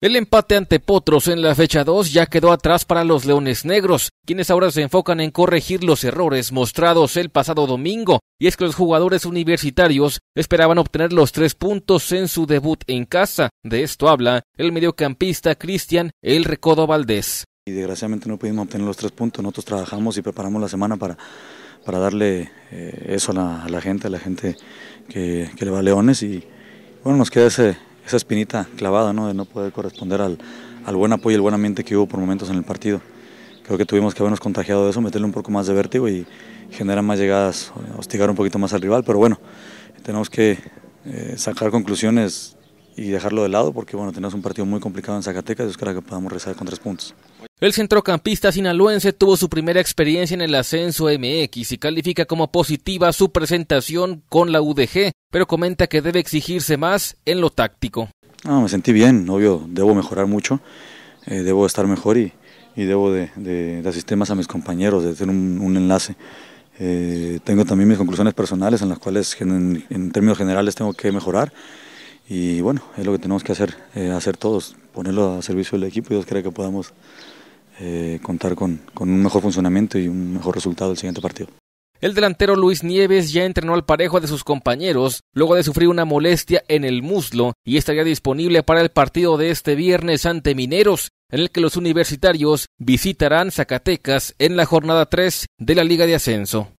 El empate ante Potros en la fecha 2 ya quedó atrás para los Leones Negros, quienes ahora se enfocan en corregir los errores mostrados el pasado domingo, y es que los jugadores universitarios esperaban obtener los tres puntos en su debut en casa. De esto habla el mediocampista Cristian El Recodo Valdés. Y desgraciadamente no pudimos obtener los tres puntos, nosotros trabajamos y preparamos la semana para, para darle eh, eso a la, gente, a la gente que, que le va a Leones, y bueno, nos queda ese esa espinita clavada, ¿no? De no poder corresponder al, buen apoyo y el buen ambiente que hubo por momentos en el partido. Creo que tuvimos que habernos contagiado de eso, meterle un poco más de vértigo y generar más llegadas, hostigar un poquito más al rival, pero bueno, tenemos que eh, sacar conclusiones y dejarlo de lado porque bueno, tenemos un partido muy complicado en Zacatecas y espero que podamos rezar con tres puntos. El centrocampista sinaloense tuvo su primera experiencia en el ascenso MX y califica como positiva su presentación con la UDG, pero comenta que debe exigirse más en lo táctico. no ah, me sentí bien, obvio, debo mejorar mucho, eh, debo estar mejor y, y debo de, de, asistir más a mis compañeros, de hacer un, enlace. Eh, tengo también mis conclusiones personales en las cuales en términos generales tengo que mejorar y bueno, es lo que tenemos que hacer, eh, hacer todos, ponerlo a servicio del equipo y Dios crea que podamos eh, contar con, con un mejor funcionamiento y un mejor resultado el siguiente partido. El delantero Luis Nieves ya entrenó al parejo de sus compañeros luego de sufrir una molestia en el muslo y estaría disponible para el partido de este viernes ante Mineros, en el que los universitarios visitarán Zacatecas en la jornada 3 de la Liga de Ascenso.